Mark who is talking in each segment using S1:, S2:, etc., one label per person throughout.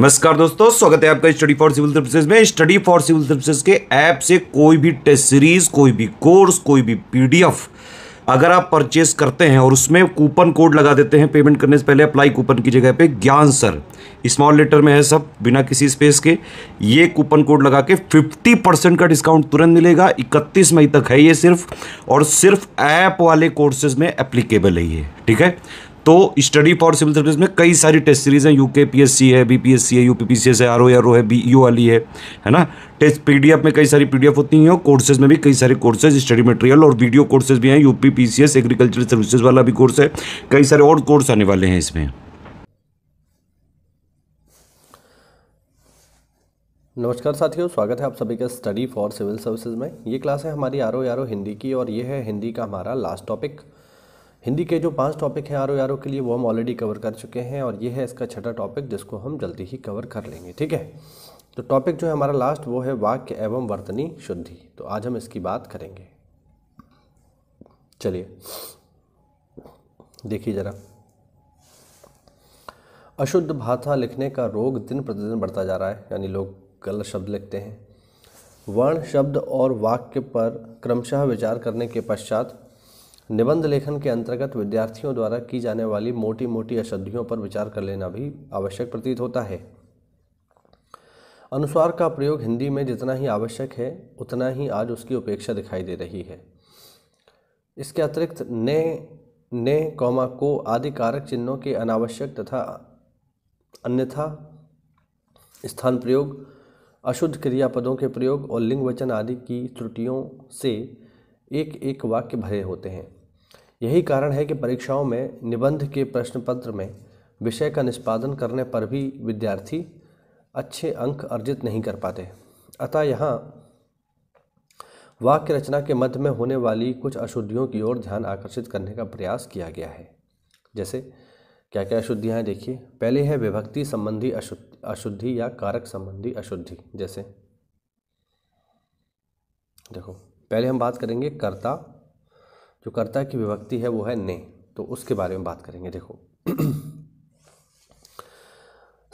S1: नमस्कार दोस्तों स्वागत है आपका स्टडी फॉर सिविल सर्विसेज में स्टडी फॉर सिविल सर्विसेज के ऐप से कोई भी टेस्ट सीरीज कोई भी कोर्स कोई भी पीडीएफ अगर आप परचेस करते हैं और उसमें कूपन कोड लगा देते हैं पेमेंट करने से पहले अप्लाई कूपन की जगह पे ज्ञान सर स्मॉल लेटर में है सब बिना किसी स्पेस के ये कूपन कोड लगा के 50 परसेंट का डिस्काउंट तुरंत मिलेगा 31 मई तक है ये सिर्फ और सिर्फ ऐप वाले कोर्सेज में एप्लीकेबल है ये ठीक है तो स्टडी फॉर सिविल सर्विस में कई सारी टेस्ट सीरीज हैं यूके पीएससी है बीपीएससी है यू है आर ओ आर ओ है बी यू वाली है है ना टेस्ट पीडीएफ में कई सारी पीडीएफ होती हैं और कोर्सेज में भी कई सारे कोर्सेज स्टडी मटेरियल और वीडियो कोर्सेज भी हैं यू पी एग्रीकल्चर सर्विसेज वाला भी कोर्स है कई सारे और कोर्स आने वाले हैं इसमें नमस्कार साथियों स्वागत है आप सभी का स्टडी फॉर सिविल सर्विसेज में ये क्लास है हमारी आर ओ हिंदी की और ये है हिंदी का हमारा लास्ट टॉपिक हिंदी के जो पांच टॉपिक हैं आर ओ के लिए वो हम ऑलरेडी कवर कर चुके हैं और ये है इसका छठा टॉपिक जिसको हम जल्दी ही कवर कर लेंगे ठीक है तो टॉपिक जो है हमारा लास्ट वो है वाक्य एवं वर्तनी शुद्धि तो आज हम इसकी बात करेंगे चलिए देखिए ज़रा अशुद्ध भाषा लिखने का रोग दिन प्रतिदिन बढ़ता जा रहा है यानी लोग गलत शब्द लिखते हैं वर्ण शब्द और वाक्य पर क्रमशः विचार करने के पश्चात निबंध लेखन के अंतर्गत विद्यार्थियों द्वारा की जाने वाली मोटी मोटी अशुद्धियों पर विचार कर लेना भी आवश्यक प्रतीत होता है अनुस्वार का प्रयोग हिंदी में जितना ही आवश्यक है उतना ही आज उसकी उपेक्षा दिखाई दे रही है इसके अतिरिक्त ने ने कौमा को आदि कारक चिन्हों के अनावश्यक तथा अन्यथा स्थान प्रयोग अशुद्ध क्रियापदों के प्रयोग और लिंग वचन आदि की त्रुटियों से एक एक वाक्य भरे होते हैं यही कारण है कि परीक्षाओं में निबंध के प्रश्न पत्र में विषय का निष्पादन करने पर भी विद्यार्थी अच्छे अंक अर्जित नहीं कर पाते अतः यहाँ वाक्य रचना के मध्य में होने वाली कुछ अशुद्धियों की ओर ध्यान आकर्षित करने का प्रयास किया गया है जैसे क्या क्या अशुद्धियाँ देखिए पहले है विभक्ति संबंधी अशुद्धि अशुद्धि या कारक संबंधी अशुद्धि जैसे देखो पहले हम बात करेंगे कर्ता जो कर्ता की विभक्ति है वो है ने तो उसके बारे में बात करेंगे देखो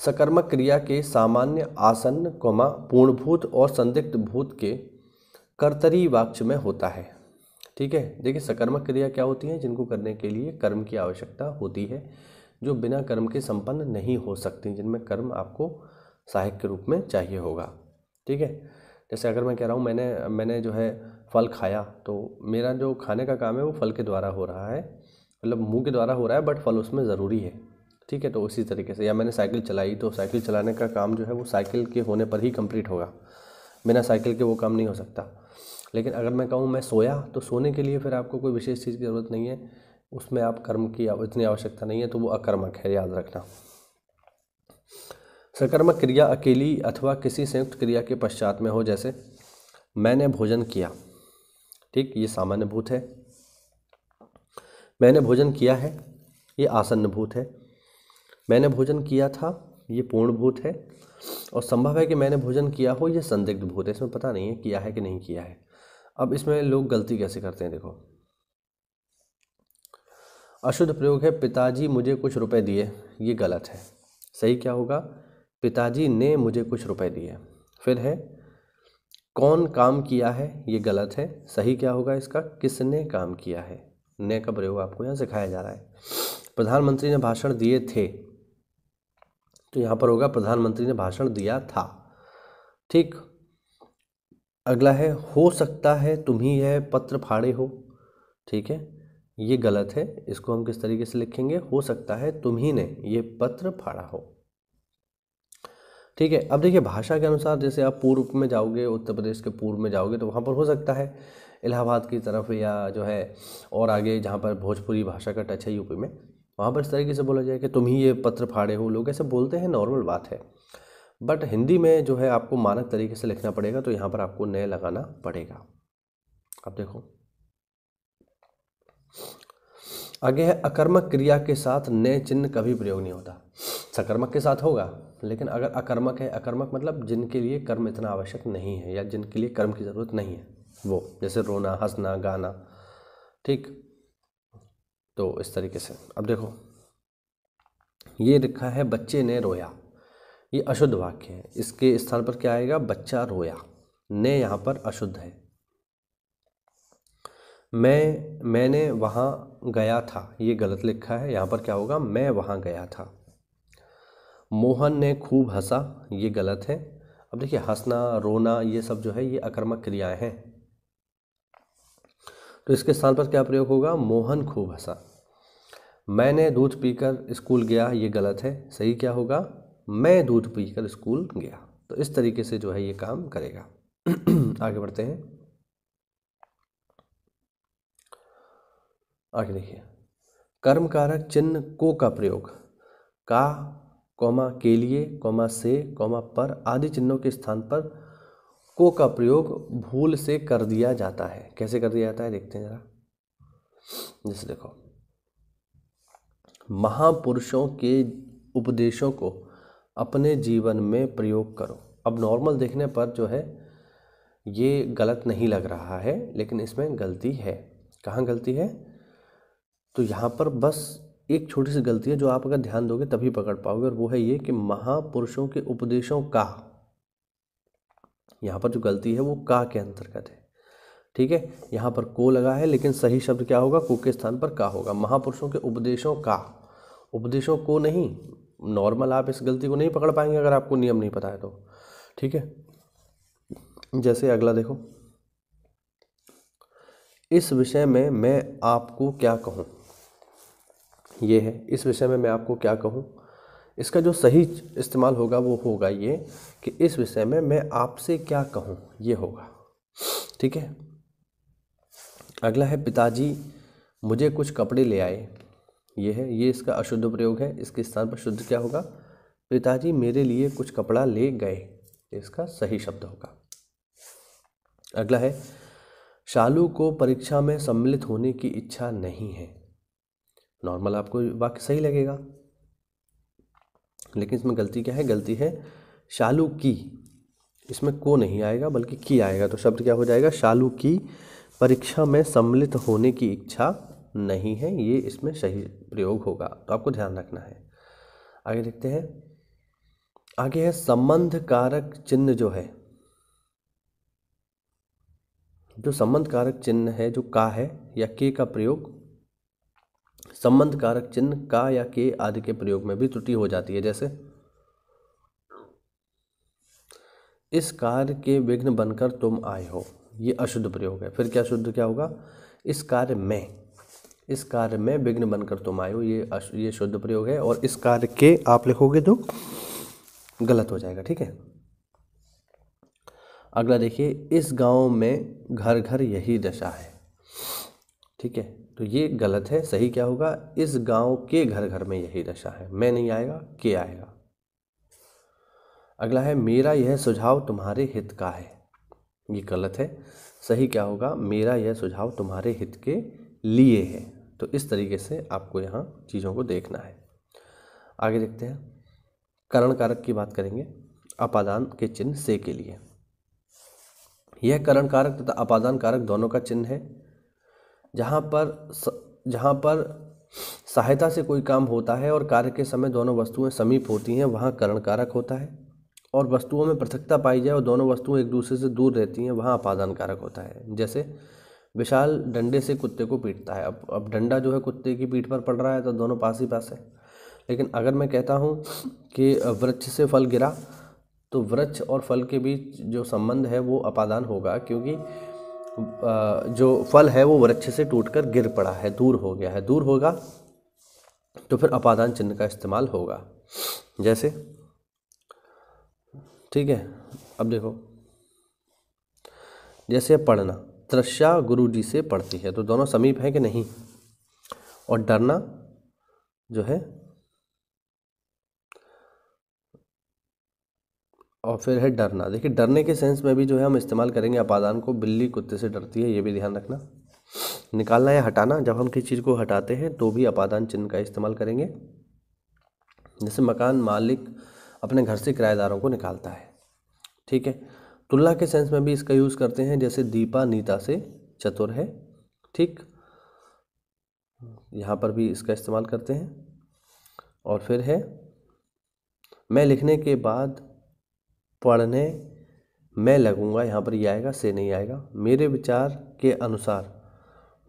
S1: सकर्मक क्रिया के सामान्य आसन कोमा पूर्णभूत और संदिग्ध भूत के कर्तरी वाक्य में होता है ठीक है देखिए सकर्मक क्रिया क्या होती है जिनको करने के लिए कर्म की आवश्यकता होती है जो बिना कर्म के संपन्न नहीं हो सकती जिनमें कर्म आपको सहायक के रूप में चाहिए होगा ठीक है जैसे अगर मैं कह रहा हूँ मैंने मैंने जो है फल खाया तो मेरा जो खाने का काम है वो फल के द्वारा हो रहा है मतलब मुंह के द्वारा हो रहा है बट फल उसमें ज़रूरी है ठीक है तो उसी तरीके से या मैंने साइकिल चलाई तो साइकिल चलाने का काम जो है वो साइकिल के होने पर ही कंप्लीट होगा बिना साइकिल के वो काम नहीं हो सकता लेकिन अगर मैं कहूँ मैं सोया तो सोने के लिए फिर आपको कोई विशेष चीज़ की ज़रूरत नहीं है उसमें आप कर्म की इतनी आवश्यकता नहीं है तो वो अकर्मक है याद रखना सकर्मक क्रिया अकेली अथवा किसी संयुक्त क्रिया के पश्चात में हो जैसे मैंने भोजन किया ठीक ये सामान्य भूत है मैंने भोजन किया है ये आसन्न भूत है मैंने भोजन किया था ये पूर्ण भूत है और संभव है कि मैंने भोजन किया हो ये संदिग्ध भूत है इसमें पता नहीं है किया है कि नहीं किया है अब इसमें लोग गलती कैसे करते हैं देखो अशुद्ध प्रयोग है पिताजी मुझे कुछ रुपए दिए ये गलत है सही क्या होगा पिताजी ने मुझे कुछ रुपए दिए फिर है कौन काम किया है ये गलत है सही क्या होगा इसका किसने काम किया है ने का प्रयोग आपको यहाँ सिखाया जा रहा है प्रधानमंत्री ने भाषण दिए थे तो यहाँ पर होगा प्रधानमंत्री ने भाषण दिया था ठीक अगला है हो सकता है तुम ही यह पत्र फाड़े हो ठीक है ये गलत है इसको हम किस तरीके से लिखेंगे हो सकता है तुम ही ने ये पत्र फाड़ा हो ठीक है अब देखिए भाषा के अनुसार जैसे आप पूर्व में जाओगे उत्तर प्रदेश के पूर्व में जाओगे तो वहाँ पर हो सकता है इलाहाबाद की तरफ या जो है और आगे जहाँ पर भोजपुरी भाषा का टच है यूपी में वहाँ पर इस तरीके से बोला जाए कि तुम ही ये पत्र फाड़े हो लोग ऐसे बोलते हैं नॉर्मल बात है बट हिंदी में जो है आपको मानक तरीके से लिखना पड़ेगा तो यहाँ पर आपको नए लगाना पड़ेगा अब देखो आगे है अकर्मक क्रिया के साथ नए चिन्ह कभी प्रयोग नहीं होता सकर्मक के साथ होगा लेकिन अगर अकर्मक है अकर्मक मतलब जिनके लिए कर्म इतना आवश्यक नहीं है या जिनके लिए कर्म की ज़रूरत नहीं है वो जैसे रोना हंसना गाना ठीक तो इस तरीके से अब देखो ये लिखा है बच्चे ने रोया ये अशुद्ध वाक्य है इसके स्थान पर क्या आएगा बच्चा रोया ने यहाँ पर अशुद्ध है मैं मैंने वहाँ गया था ये गलत लिखा है यहाँ पर क्या होगा मैं वहाँ गया था मोहन ने खूब हंसा ये गलत है अब देखिए हंसना रोना ये सब जो है ये अकर्मक क्रियाएं हैं तो इसके स्थान पर क्या प्रयोग होगा मोहन खूब हंसा मैंने दूध पीकर स्कूल गया ये गलत है सही क्या होगा मैं दूध पीकर स्कूल गया तो इस तरीके से जो है ये काम करेगा आगे बढ़ते हैं आगे देखिए कर्म कारक चिन्ह को का प्रयोग का कौमा के लिए कौमा से कौमा पर आदि चिन्हों के स्थान पर को का प्रयोग भूल से कर दिया जाता है कैसे कर दिया जाता है देखते हैं जरा जैसे देखो महापुरुषों के उपदेशों को अपने जीवन में प्रयोग करो अब नॉर्मल देखने पर जो है ये गलत नहीं लग रहा है लेकिन इसमें गलती है कहाँ गलती है तो यहाँ पर बस एक छोटी सी गलती है जो आप अगर ध्यान दोगे तभी पकड़ पाओगे और वो है ये कि महापुरुषों के उपदेशों का यहाँ पर जो गलती है वो का के अंतर्गत है ठीक है यहाँ पर को लगा है लेकिन सही शब्द क्या होगा को के स्थान पर का होगा महापुरुषों के उपदेशों का उपदेशों को नहीं नॉर्मल आप इस गलती को नहीं पकड़ पाएंगे अगर आपको नियम नहीं पता है तो ठीक है जैसे अगला देखो इस विषय में मैं आपको क्या कहूँ ये है इस विषय में मैं आपको क्या कहूँ इसका जो सही इस्तेमाल होगा वो होगा ये कि इस विषय में मैं आपसे क्या कहूँ ये होगा ठीक है अगला है पिताजी मुझे कुछ कपड़े ले आए ये है ये इसका अशुद्ध प्रयोग है इसके स्थान पर शुद्ध क्या होगा पिताजी मेरे लिए कुछ कपड़ा ले गए इसका सही शब्द होगा अगला है शालू को परीक्षा में सम्मिलित होने की इच्छा नहीं है नॉर्मल आपको वाक्य सही लगेगा लेकिन इसमें गलती क्या है गलती है शालू की इसमें को नहीं आएगा बल्कि की आएगा तो शब्द क्या हो जाएगा शालू की परीक्षा में सम्मिलित होने की इच्छा नहीं है ये इसमें सही प्रयोग होगा तो आपको ध्यान रखना है आगे देखते हैं आगे है संबंध कारक चिन्ह जो है जो संबंध कारक चिन्ह है जो का है या के का प्रयोग संबंध कारक चिन्ह का या के आदि के प्रयोग में भी त्रुटि हो जाती है जैसे इस कार्य के विघ्न बनकर तुम आए हो ये अशुद्ध प्रयोग है फिर क्या शुद्ध क्या होगा इस कार्य में इस कार्य में विघ्न बनकर तुम आए हो ये ये शुद्ध प्रयोग है और इस कार्य के आप लिखोगे तो गलत हो जाएगा ठीक है अगला देखिए इस गांव में घर घर यही दशा है ठीक है तो ये गलत है सही क्या होगा इस गांव के घर घर में यही दशा है मैं नहीं आएगा के आएगा अगला है मेरा यह सुझाव तुम्हारे हित का है ये गलत है सही क्या होगा मेरा यह सुझाव तुम्हारे हित के लिए है तो इस तरीके से आपको यहाँ चीज़ों को देखना है आगे देखते हैं करण कारक की बात करेंगे अपादान के चिन्ह से के लिए यह करण कारक तथा अपादान कारक दोनों का चिन्ह है जहाँ पर जहाँ पर सहायता से कोई काम होता है और कार्य के समय दोनों वस्तुएं समीप होती हैं वहाँ करण कारक होता है और वस्तुओं में पृथकता पाई जाए और दोनों वस्तुएं एक दूसरे से दूर रहती हैं वहाँ अपादान कारक होता है जैसे विशाल डंडे से कुत्ते को पीटता है अब अब डंडा जो है कुत्ते की पीठ पर पड़ रहा है तो दोनों पास ही पास है लेकिन अगर मैं कहता हूँ कि वृक्ष से फल गिरा तो वृक्ष और फल के बीच जो संबंध है वो अपादान होगा क्योंकि जो फल है वो वृक्ष से टूटकर गिर पड़ा है दूर हो गया है दूर होगा तो फिर अपादान चिन्ह का इस्तेमाल होगा जैसे ठीक है अब देखो जैसे पढ़ना त्रशा गुरु जी से पढ़ती है तो दोनों समीप हैं कि नहीं और डरना जो है और फिर है डरना देखिए डरने के सेंस में भी जो है हम इस्तेमाल करेंगे अपादान को बिल्ली कुत्ते से डरती है ये भी ध्यान रखना निकालना या हटाना जब हम किसी चीज़ को हटाते हैं तो भी अपादान चिन्ह का इस्तेमाल करेंगे जैसे मकान मालिक अपने घर से किराएदारों को निकालता है ठीक है तुलना के सेंस में भी इसका यूज़ करते हैं जैसे दीपा नीता से चतुर है ठीक यहाँ पर भी इसका इस्तेमाल करते हैं और फिर है मैं लिखने के बाद पढ़ने में लगूँगा यहाँ पर ये आएगा से नहीं आएगा मेरे विचार के अनुसार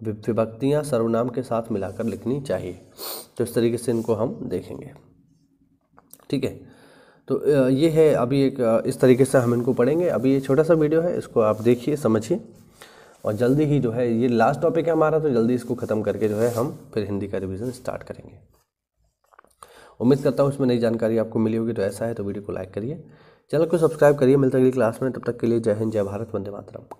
S1: विभक्तियाँ सर्वनाम के साथ मिलाकर लिखनी चाहिए तो इस तरीके से इनको हम देखेंगे ठीक है तो ये है अभी एक इस तरीके से हम इनको पढ़ेंगे अभी ये छोटा सा वीडियो है इसको आप देखिए समझिए और जल्दी ही जो है ये लास्ट टॉपिक है हमारा तो जल्दी इसको ख़त्म करके जो है हम फिर हिंदी का रिविज़न स्टार्ट करेंगे उम्मीद करता हूँ उसमें नई जानकारी आपको मिली होगी तो ऐसा है तो वीडियो को लाइक करिए चैनल को सब्सक्राइब करिए मिलते अगली क्लास में तब तक के लिए जय हिंद जय भारत वंदे मातरम